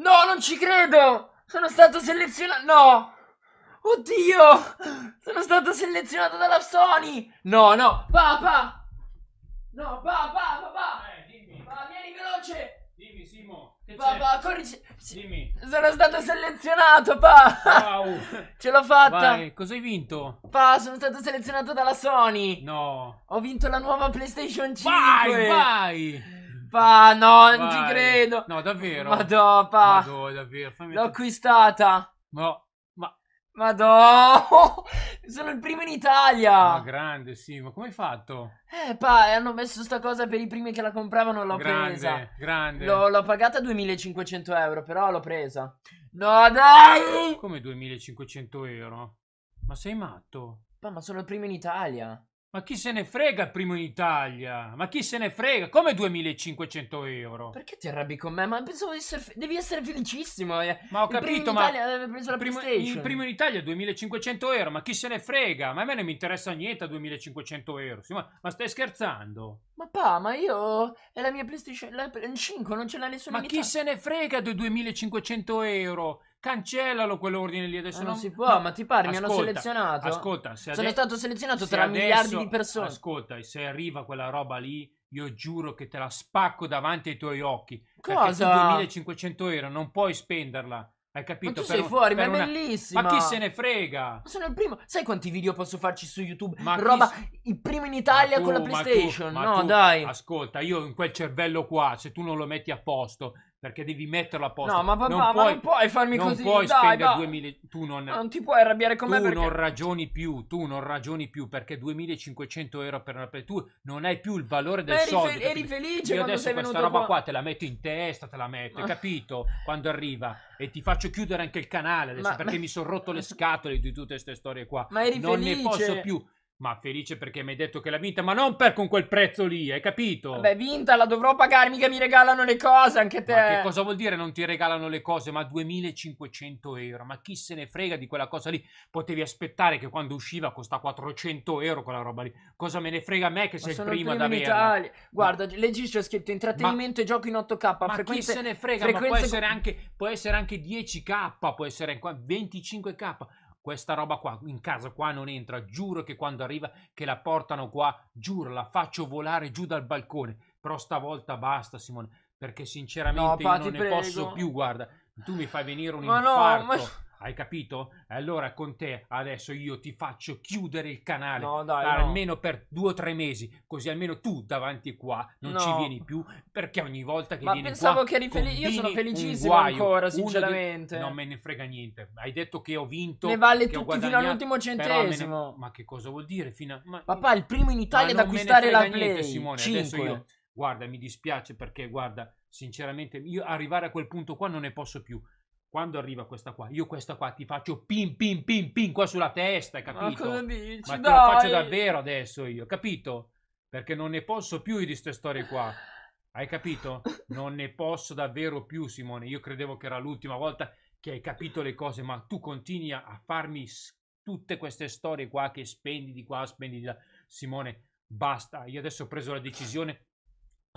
No, non ci credo! Sono stato selezionato... No! Oddio! Sono stato selezionato dalla Sony! No, no! Papà! No, papà, papà! Eh, dimmi! Papà, vieni veloce! Dimmi, Simo! Papà, corri! Dimmi! Sono stato selezionato, papà! Wow! Ce l'ho fatta! Vai, cosa hai vinto? Pa, sono stato selezionato dalla Sony! No! Ho vinto la nuova PlayStation 5! Vai, vai! Pa, no, non ci credo. No, davvero. Madò, pa. Madò, davvero. Fammi L'ho acquistata. No. Ma... Madò. Sono il primo in Italia. Ma grande, sì. Ma come hai fatto? Eh, pa, hanno messo sta cosa per i primi che la compravano. L'ho grande, presa. Grande. L'ho, pagata 2500 euro, però l'ho presa. No, dai. Come 2500 euro? Ma sei matto? Pa, ma sono il primo in Italia. Ma chi se ne frega il primo in Italia? Ma chi se ne frega? Come 2500 euro? Perché ti arrabbi con me? Ma pensavo di essere... Devi essere felicissimo. Eh. Ma ho il capito, ma... Il primo, il primo in Italia 2500 euro, ma chi se ne frega? Ma a me non mi interessa niente a 2500 euro. ma, ma, stai scherzando? Ma pa, ma io... È la mia PlayStation la 5, non ce l'ha nessuno Ma chi se ne frega di 2500 euro? cancellalo quell'ordine lì adesso. Ma non, non si può, no. ma ti pare, ascolta, mi hanno selezionato. Ascolta, se sono stato selezionato tra adesso, miliardi di persone. Ascolta, se arriva quella roba lì, io giuro che te la spacco davanti ai tuoi occhi. Cosa? 2500 euro non puoi spenderla. Hai capito? Ma tu sei un, fuori, ma è una... bellissimo. Ma chi se ne frega? Ma sono il primo. Sai quanti video posso farci su YouTube? Ma Roba, chi... il primo in Italia tu, con la PlayStation. Tu, no, tu, dai. Ascolta, io in quel cervello qua, se tu non lo metti a posto, perché devi metterlo a posto. No, ma papà, non puoi, ma non puoi farmi non così. Puoi dai, dai. 2000, tu non, non ti puoi arrabbiare con tu me. Tu non ragioni più, tu non ragioni più perché 2500 euro per una play. Tu non hai più il valore del ma eri soldo. Fe- eri felice Io adesso questa roba qua... qua te la metto in testa, te la metto, ma... capito? Quando arriva e ti faccio chiudere anche il canale adesso ma... perché mi sono rotto le scatole di tutte queste storie qua. Ma eri non felice. Non ne posso più. Ma felice perché mi hai detto che l'ha vinta, ma non per con quel prezzo lì, hai capito? Vabbè, vinta, la dovrò pagare, mica mi regalano le cose, anche te. Ma che cosa vuol dire non ti regalano le cose? Ma 2500 euro, ma chi se ne frega di quella cosa lì? Potevi aspettare che quando usciva costa 400 euro quella roba lì. Cosa me ne frega a me che ma sei il primo ad averla? Guarda, ma... leggi c'è scritto intrattenimento ma... e gioco in 8K. Ma frequenze... chi se ne frega? Frequenze... Ma può essere, anche, può essere anche 10K, può essere 25K questa roba qua in casa qua non entra, giuro che quando arriva che la portano qua, giuro la faccio volare giù dal balcone, però stavolta basta Simone, perché sinceramente no, pa, non ne prego. posso più, guarda, tu mi fai venire un ma infarto. No, ma... Hai capito? Allora con te adesso io ti faccio chiudere il canale no, dai, almeno no. per due o tre mesi, così almeno tu davanti qua non no. ci vieni più perché ogni volta che Ma vieni pensavo che eri felice, io sono felicissimo ancora, sinceramente. Di... Non me ne frega niente. Hai detto che ho vinto Ne vale tutti fino all'ultimo centesimo. Ne... Ma che cosa vuol dire a... Ma... Papà, il primo in Italia ad acquistare la niente, Play. Simone, 5. adesso io guarda, mi dispiace perché guarda, sinceramente io arrivare a quel punto qua non ne posso più quando arriva questa qua, io questa qua ti faccio pin pin pin pin qua sulla testa, hai capito? Ma cosa dici? Ma te Dai. la faccio davvero adesso io, capito? Perché non ne posso più di queste storie qua. Hai capito? Non ne posso davvero più, Simone. Io credevo che era l'ultima volta che hai capito le cose, ma tu continui a farmi tutte queste storie qua che spendi di qua, spendi di là. Simone, basta. Io adesso ho preso la decisione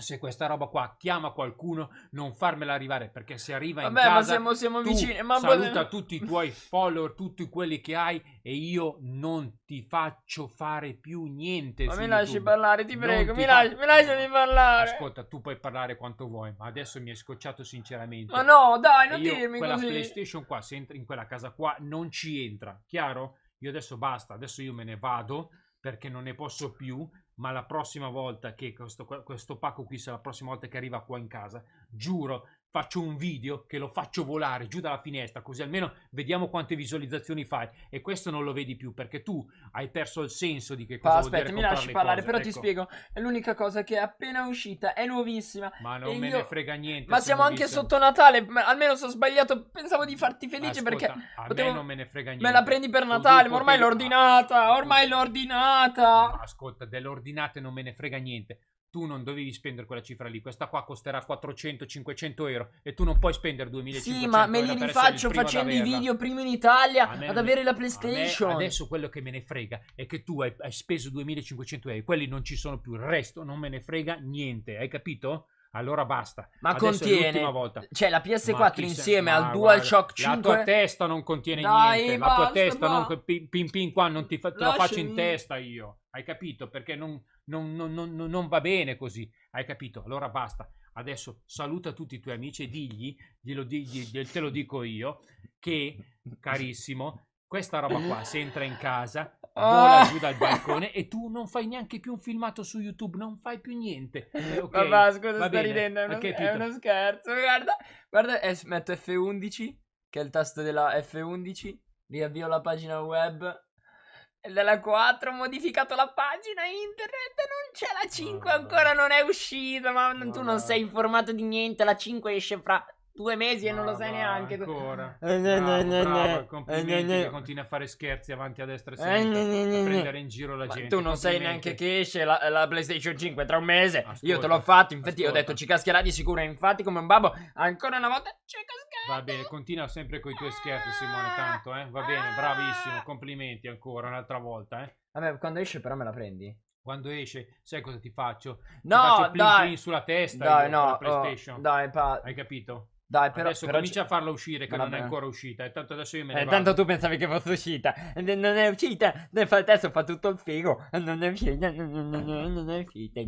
se questa roba qua chiama qualcuno, non farmela arrivare perché se arriva Vabbè, in casa, ma siamo, siamo vicini. Ma saluta tutti i tuoi follower, tutti quelli che hai e io non ti faccio fare più niente. Ma mi lasci parlare, ti non prego, ti mi, fa... lasci, mi lasciami parlare. Ascolta, tu puoi parlare quanto vuoi, ma adesso mi hai scocciato sinceramente. Ma no, dai, non io, dirmi quella così. Quella PlayStation qua, se entra in quella casa qua, non ci entra, chiaro? Io adesso basta, adesso io me ne vado perché non ne posso più, ma la prossima volta che questo, questo pacco qui, se la prossima volta che arriva qua in casa, giuro faccio un video che lo faccio volare giù dalla finestra, così almeno vediamo quante visualizzazioni fai. E questo non lo vedi più perché tu hai perso il senso di che cosa ah, vuol Aspetta, mi lasci parlare, cose. però ecco. ti spiego. È l'unica cosa che è appena uscita, è nuovissima. Ma non me io... ne frega niente. Ma siamo anche sotto Natale, almeno se ho sbagliato, pensavo di farti felice Ascolta, perché... A potevo... me non me ne frega niente. Me la prendi per Natale, ma ormai poter... l'ho ordinata, ormai l'ho ordinata. Ascolta, delle ordinate non me ne frega niente tu non dovevi spendere quella cifra lì, questa qua costerà 400-500 euro e tu non puoi spendere 2500 Sì, ma me li rifaccio facendo i video prima in Italia me, ad avere la PlayStation. adesso quello che me ne frega è che tu hai, hai speso 2500 euro, quelli non ci sono più, il resto non me ne frega niente, hai capito? Allora basta. Ma Adesso contiene. Cioè, la PS4 insieme al DualShock 5. La tua testa non contiene Dai, niente. Basta, la tua testa ma... non. Pin, pin, pin qua, non ti fa... te la faccio in testa io. Hai capito? Perché non, non, non, non, va bene così. Hai capito? Allora basta. Adesso saluta tutti i tuoi amici e digli, glielo digli, te lo dico io, che carissimo, questa roba qua, se entra in casa, ah. vola giù dal balcone e tu non fai neanche più un filmato su YouTube, non fai più niente. Eh, okay, Papà, scusa, sto bene, ridendo, è uno, è uno, scherzo. Guarda, guarda eh, metto F11, che è il tasto della F11, riavvio la pagina web. Della 4 ho modificato la pagina internet, non c'è la 5 no, ah. ancora, non è uscita, ma no, tu non sei informato di niente, la 5 esce fra due mesi e non lo sai neanche. Ancora. Eh, eh complimenti eh, continui a fare scherzi avanti a destra e a eh, sinistra eh, prendere in giro la gente. Tu non sai neanche che esce la, PlayStation 5 tra un mese. io te l'ho fatto, infatti ho detto ci cascherà di sicuro. Infatti, come un babbo, ancora una volta ci caschierà. Va bene, continua sempre con i tuoi scherzi, Simone. Ah. Tanto, eh. Va bene, ah. bravissimo. Complimenti ancora un'altra volta, Vabbè, quando esce, però me la prendi quando esce, sai cosa ti faccio? No, ti faccio plin dai. sulla testa dai, no, oh, PlayStation. Oh, dai, pa... Hai capito? Dai, però, adesso però comincia c- a farla uscire che non è ancora uscita. E eh, tanto adesso io me eh, ne eh, vado. Tanto tu pensavi che fosse uscita. Non è uscita. Nel frattempo fa tutto il figo. Non è uscita. Non è uscita.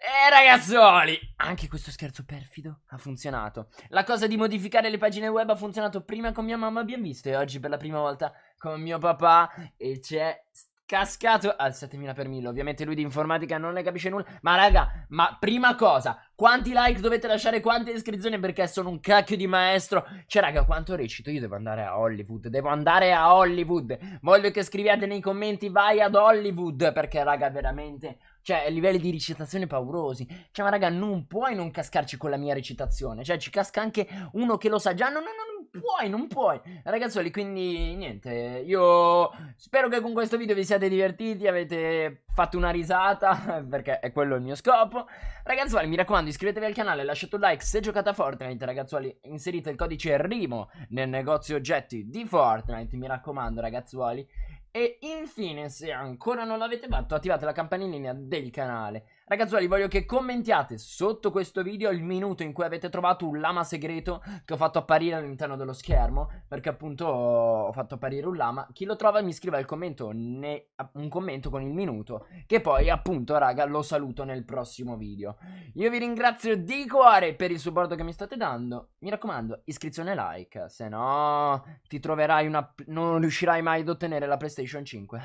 E eh, ragazzuoli, anche questo scherzo perfido ha funzionato. La cosa di modificare le pagine web ha funzionato prima con mia mamma, abbiamo visto, e oggi per la prima volta con mio papà. E c'è Cascato al 7000 per 1000. Ovviamente lui di informatica non ne capisce nulla. Ma raga, ma prima cosa, quanti like dovete lasciare, quante iscrizioni perché sono un cacchio di maestro. Cioè raga, quanto recito? Io devo andare a Hollywood, devo andare a Hollywood. Voglio che scriviate nei commenti vai ad Hollywood perché raga, veramente cioè, livelli di recitazione paurosi. Cioè, ma raga, non puoi non cascarci con la mia recitazione. Cioè, ci casca anche uno che lo sa già. No, no, no, puoi, non puoi. Ragazzuoli, quindi niente, io spero che con questo video vi siate divertiti, avete fatto una risata, perché è quello il mio scopo. Ragazzuoli, mi raccomando, iscrivetevi al canale, lasciate un like se giocate a Fortnite, ragazzuoli, inserite il codice RIMO nel negozio oggetti di Fortnite, mi raccomando, ragazzuoli. E infine, se ancora non l'avete fatto, attivate la campanellina del canale Ragazzuoli, voglio che commentiate sotto questo video il minuto in cui avete trovato un lama segreto che ho fatto apparire all'interno dello schermo, perché appunto ho fatto apparire un lama. Chi lo trova mi scriva il commento, ne, un commento con il minuto, che poi appunto, raga, lo saluto nel prossimo video. Io vi ringrazio di cuore per il supporto che mi state dando. Mi raccomando, iscrizione e like, se no ti troverai una... non riuscirai mai ad ottenere la PlayStation 5.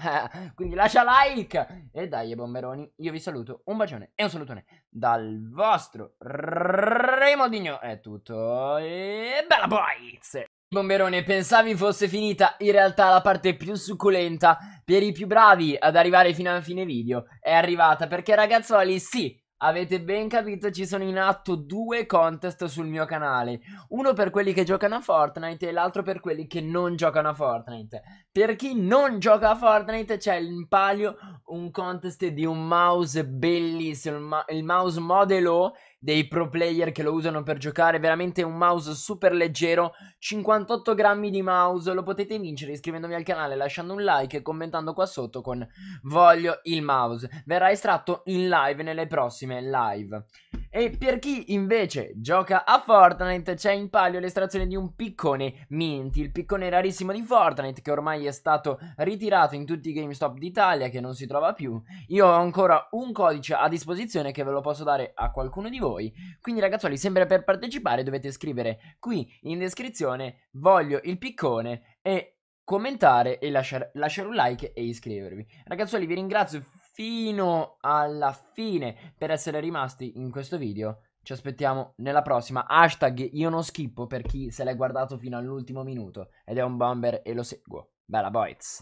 Quindi lascia like! E dai, bomberoni, io vi saluto, un bacione bacione e un salutone dal vostro Remoldigno. È tutto e bella boys! Bomberone, pensavi fosse finita in realtà la parte più succulenta per i più bravi ad arrivare fino alla fine video. È arrivata perché ragazzoli, sì, Avete ben capito, ci sono in atto due contest sul mio canale. Uno per quelli che giocano a Fortnite e l'altro per quelli che non giocano a Fortnite. Per chi non gioca a Fortnite c'è in palio un contest di un mouse bellissimo, il, ma il mouse Modelo dei pro player che lo usano per giocare, veramente un mouse super leggero, 58 grammi di mouse, lo potete vincere iscrivendovi al canale, lasciando un like e commentando qua sotto con voglio il mouse, verrà estratto in live nelle prossime live. E per chi invece gioca a Fortnite c'è in palio l'estrazione di un piccone Minty, il piccone rarissimo di Fortnite che ormai è stato ritirato in tutti i GameStop d'Italia che non si trova più. Io ho ancora un codice a disposizione che ve lo posso dare a qualcuno di voi voi. Quindi ragazzuoli, sempre per partecipare dovete scrivere qui in descrizione voglio il piccone e commentare e lasciare, lasciare un like e iscrivervi. Ragazzuoli, vi ringrazio fino alla fine per essere rimasti in questo video. Ci aspettiamo nella prossima. Hashtag io non schippo per chi se l'è guardato fino all'ultimo minuto ed è un bomber e lo seguo. Bella boys!